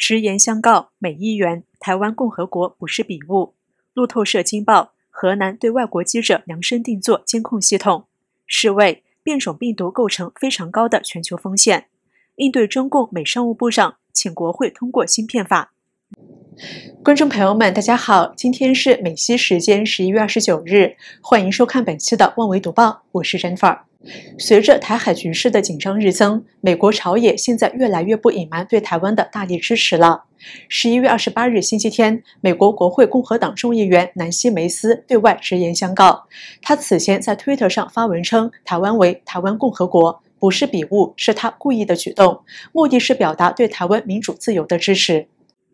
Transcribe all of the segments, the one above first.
实言相告，美议员：台湾共和国不是笔误。路透社今报，河南对外国记者量身定做监控系统。世卫：变种病毒构成非常高的全球风险。应对中共，美商务部长请国会通过芯片法。观众朋友们，大家好！今天是美西时间十一月二十九日，欢迎收看本期的《万维读报》，我是 Jennifer。随着台海局势的紧张日增，美国朝野现在越来越不隐瞒对台湾的大力支持了。十一月二十八日星期天，美国国会共和党众议员南希·梅斯对外直言相告，他此前在 Twitter 上发文称，台湾为“台湾共和国”，不是笔误，是他故意的举动，目的是表达对台湾民主自由的支持。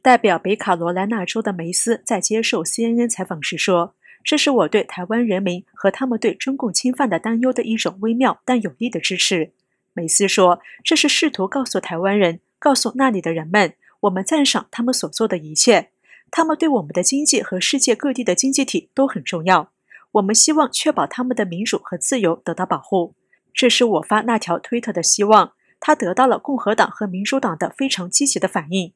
代表北卡罗来纳州的梅斯在接受 CNN 采访时说：“这是我对台湾人民和他们对中共侵犯的担忧的一种微妙但有力的支持。”梅斯说：“这是试图告诉台湾人，告诉那里的人们，我们赞赏他们所做的一切。他们对我们的经济和世界各地的经济体都很重要。我们希望确保他们的民主和自由得到保护。这是我发那条推特的希望。他得到了共和党和民主党的非常积极的反应。”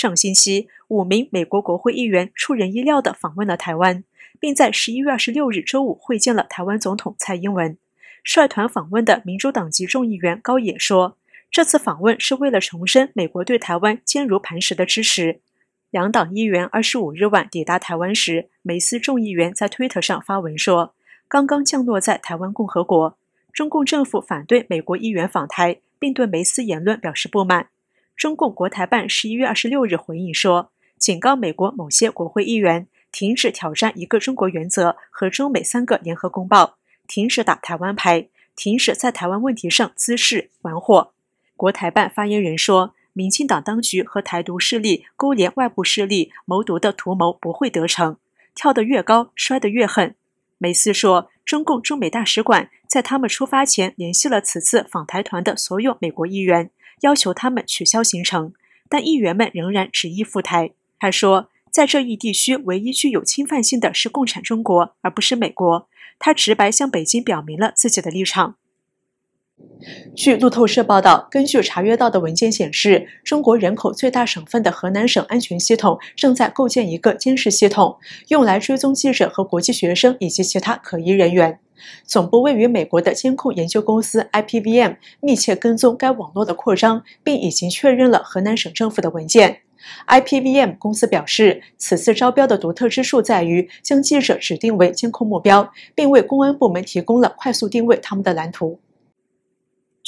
上星期，五名美国国会议员出人意料地访问了台湾，并在十一月二十六日周五会见了台湾总统蔡英文。率团访问的民主党籍众议员高野说，这次访问是为了重申美国对台湾坚如磐石的支持。两党议员二十五日晚抵达台湾时，梅斯众议员在推特上发文说：“刚刚降落在台湾共和国。”中共政府反对美国议员访台，并对梅斯言论表示不满。中共国台办十一月二十六日回应说，警告美国某些国会议员停止挑战一个中国原则和中美三个联合公报，停止打台湾牌，停止在台湾问题上滋事玩火。国台办发言人说，民进党当局和台独势力勾连外部势力谋独的图谋不会得逞，跳得越高，摔得越狠。梅斯说，中共中美大使馆在他们出发前联系了此次访台团的所有美国议员。要求他们取消行程，但议员们仍然执意赴台。他说，在这一地区，唯一具有侵犯性的是共产中国，而不是美国。他直白向北京表明了自己的立场。据路透社报道，根据查阅到的文件显示，中国人口最大省份的河南省安全系统正在构建一个监视系统，用来追踪记者和国际学生以及其他可疑人员。总部位于美国的监控研究公司 IPVM 密切跟踪该网络的扩张，并已经确认了河南省政府的文件。IPVM 公司表示，此次招标的独特之处在于将记者指定为监控目标，并为公安部门提供了快速定位他们的蓝图。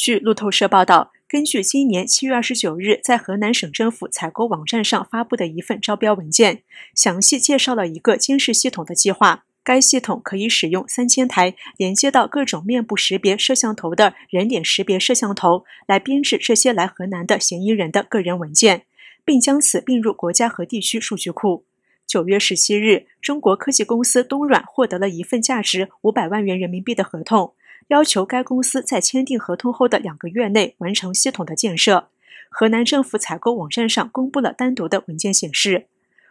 据路透社报道，根据今年七月二十九日在河南省政府采购网站上发布的一份招标文件，详细介绍了一个监视系统的计划。该系统可以使用三千台连接到各种面部识别摄像头的人脸识别摄像头，来编制这些来河南的嫌疑人的个人文件，并将此并入国家和地区数据库。九月十七日，中国科技公司东软获得了一份价值五百万元人民币的合同。要求该公司在签订合同后的两个月内完成系统的建设。河南政府采购网站上公布了单独的文件显示，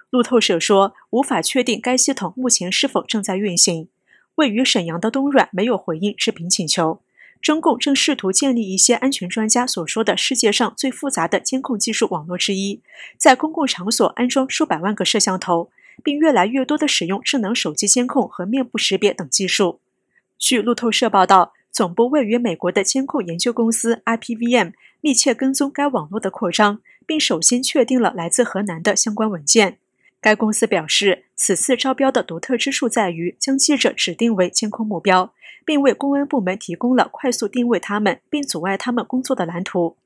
路透社说无法确定该系统目前是否正在运行。位于沈阳的东软没有回应视频请求。中共正试图建立一些安全专家所说的世界上最复杂的监控技术网络之一，在公共场所安装数百万个摄像头，并越来越多的使用智能手机监控和面部识别等技术。据路透社报道，总部位于美国的监控研究公司 IPVM 密切跟踪该网络的扩张，并首先确定了来自河南的相关文件。该公司表示，此次招标的独特之处在于将记者指定为监控目标，并为公安部门提供了快速定位他们并阻碍他们工作的蓝图。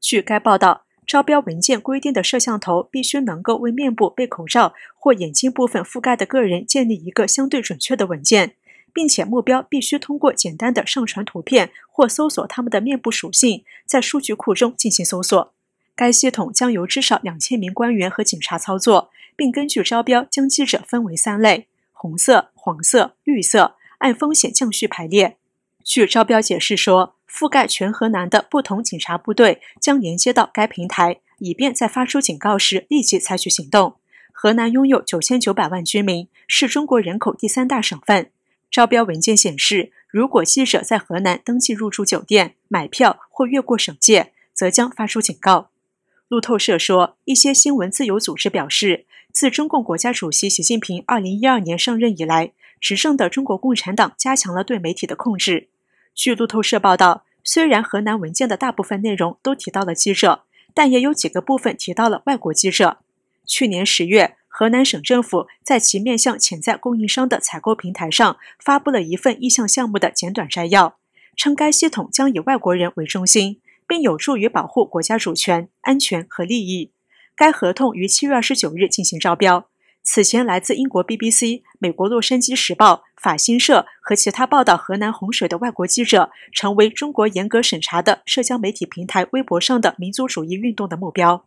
据该报道，招标文件规定的摄像头必须能够为面部被口罩或眼镜部分覆盖的个人建立一个相对准确的文件。并且目标必须通过简单的上传图片或搜索他们的面部属性，在数据库中进行搜索。该系统将由至少两千名官员和警察操作，并根据招标将记者分为三类：红色、黄色、绿色，按风险降序排列。据招标解释说，覆盖全河南的不同警察部队将连接到该平台，以便在发出警告时立即采取行动。河南拥有九千九百万居民，是中国人口第三大省份。招标文件显示，如果记者在河南登记入住酒店、买票或越过省界，则将发出警告。路透社说，一些新闻自由组织表示，自中共国家主席习近平二零一二年上任以来，执政的中国共产党加强了对媒体的控制。据路透社报道，虽然河南文件的大部分内容都提到了记者，但也有几个部分提到了外国记者。去年十月。河南省政府在其面向潜在供应商的采购平台上发布了一份意向项目的简短摘要，称该系统将以外国人为中心，并有助于保护国家主权、安全和利益。该合同于七月二十九日进行招标。此前，来自英国 BBC、美国《洛杉矶时报》、法新社和其他报道河南洪水的外国记者，成为中国严格审查的社交媒体平台微博上的民族主义运动的目标。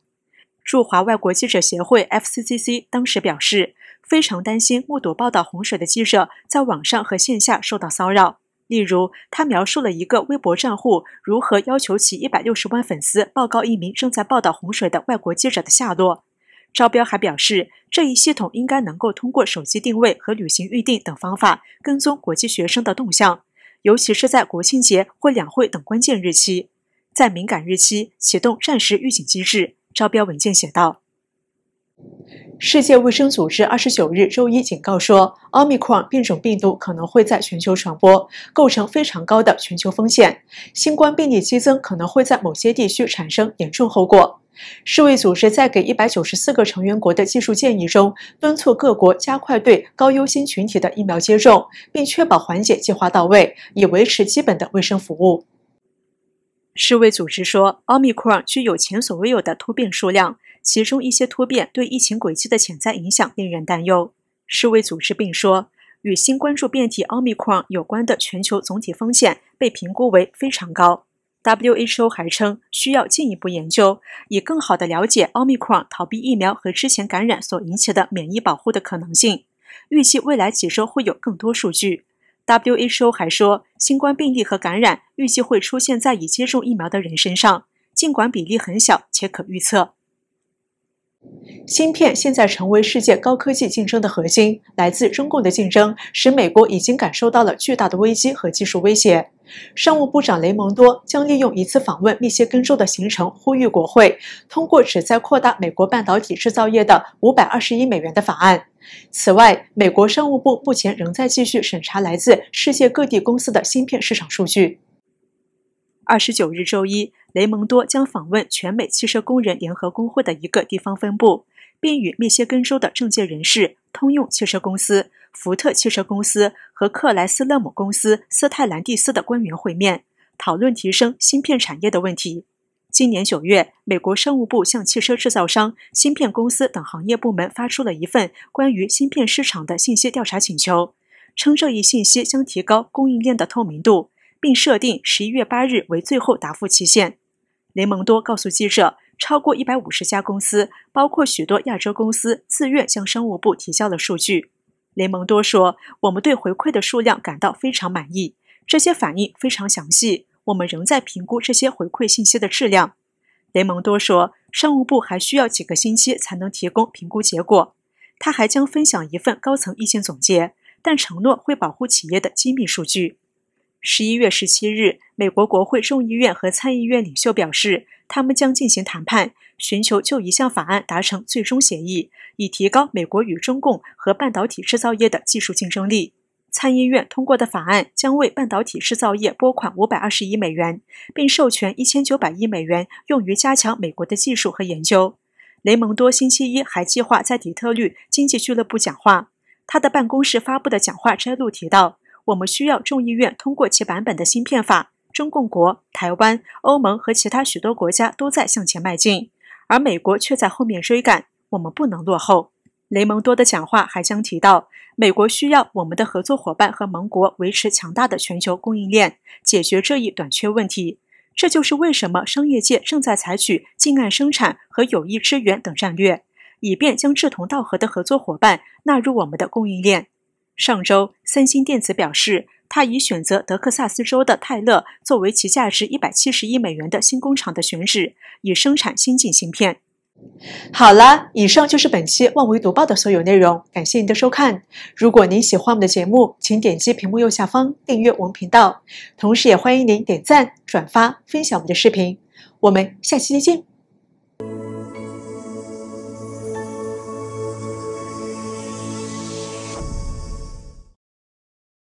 驻华外国记者协会 （FCCC） 当时表示，非常担心目睹报道洪水的记者在网上和线下受到骚扰。例如，他描述了一个微博账户如何要求其一百六十万粉丝报告一名正在报道洪水的外国记者的下落。招标还表示，这一系统应该能够通过手机定位和旅行预订等方法跟踪国际学生的动向，尤其是在国庆节或两会等关键日期，在敏感日期启动战时预警机制。招标文件写道：世界卫生组织二十九日周一警告说，奥密克戎变种病毒可能会在全球传播，构成非常高的全球风险。新冠病例激增可能会在某些地区产生严重后果。世卫组织在给一百九十四个成员国的技术建议中，敦促各国加快对高优先群体的疫苗接种，并确保缓解计划到位，以维持基本的卫生服务。世卫组织说，奥密克戎具有前所未有的突变数量，其中一些突变对疫情轨迹的潜在影响令人担忧。世卫组织并说，与新关注变体奥密克戎有关的全球总体风险被评估为非常高。WHO 还称，需要进一步研究，以更好地了解奥密克戎逃避疫苗和之前感染所引起的免疫保护的可能性。预计未来几周会有更多数据。WHO 还说，新冠病例和感染预计会出现在已接种疫苗的人身上，尽管比例很小且可预测。芯片现在成为世界高科技竞争的核心。来自中共的竞争，使美国已经感受到了巨大的危机和技术威胁。商务部长雷蒙多将利用一次访问密歇根州的行程，呼吁国会通过旨在扩大美国半导体制造业的五百二十亿美元的法案。此外，美国商务部目前仍在继续审查来自世界各地公司的芯片市场数据。二十九日周一，雷蒙多将访问全美汽车工人联合工会的一个地方分部，并与密歇根州的政界人士、通用汽车公司、福特汽车公司和克莱斯勒姆公司斯泰兰蒂斯的官员会面，讨论提升芯片产业的问题。今年九月，美国商务部向汽车制造商、芯片公司等行业部门发出了一份关于芯片市场的信息调查请求，称这一信息将提高供应链的透明度。并设定十一月八日为最后答复期限。雷蒙多告诉记者，超过一百五十家公司，包括许多亚洲公司，自愿向商务部提交了数据。雷蒙多说：“我们对回馈的数量感到非常满意，这些反应非常详细。我们仍在评估这些回馈信息的质量。”雷蒙多说：“商务部还需要几个星期才能提供评估结果。他还将分享一份高层意见总结，但承诺会保护企业的机密数据。”十一月十七日，美国国会众议院和参议院领袖表示，他们将进行谈判，寻求就一项法案达成最终协议，以提高美国与中共和半导体制造业的技术竞争力。参议院通过的法案将为半导体制造业拨款五百二十亿美元，并授权一千九百亿美元用于加强美国的技术和研究。雷蒙多星期一还计划在底特律经济俱乐部讲话。他的办公室发布的讲话摘录提到。我们需要众议院通过其版本的芯片法。中共国、台湾、欧盟和其他许多国家都在向前迈进，而美国却在后面追赶。我们不能落后。雷蒙多的讲话还将提到，美国需要我们的合作伙伴和盟国维持强大的全球供应链，解决这一短缺问题。这就是为什么商业界正在采取近岸生产和有益支援等战略，以便将志同道合的合作伙伴纳入我们的供应链。上周，三星电子表示，它已选择德克萨斯州的泰勒作为其价值一百七十亿美元的新工厂的选址，以生产先进芯片。好了，以上就是本期《万维读报》的所有内容，感谢您的收看。如果您喜欢我们的节目，请点击屏幕右下方订阅我们频道，同时也欢迎您点赞、转发、分享我们的视频。我们下期再见。